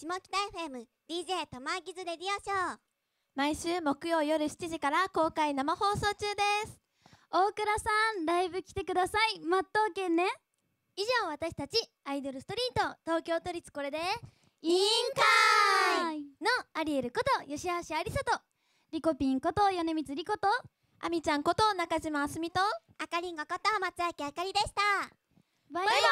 下北 FM DJ 玉あきずレディオショー毎週木曜夜7時から公開生放送中です大倉さんライブ来てくださいマっトーケンね以上私たちアイドルストリート東京都立これで委員会のアリエルこと吉橋ありさとリコピンこと米光リコとあみちゃんこと中島あすみとあかりんごこと松明あかりでしたバイバイ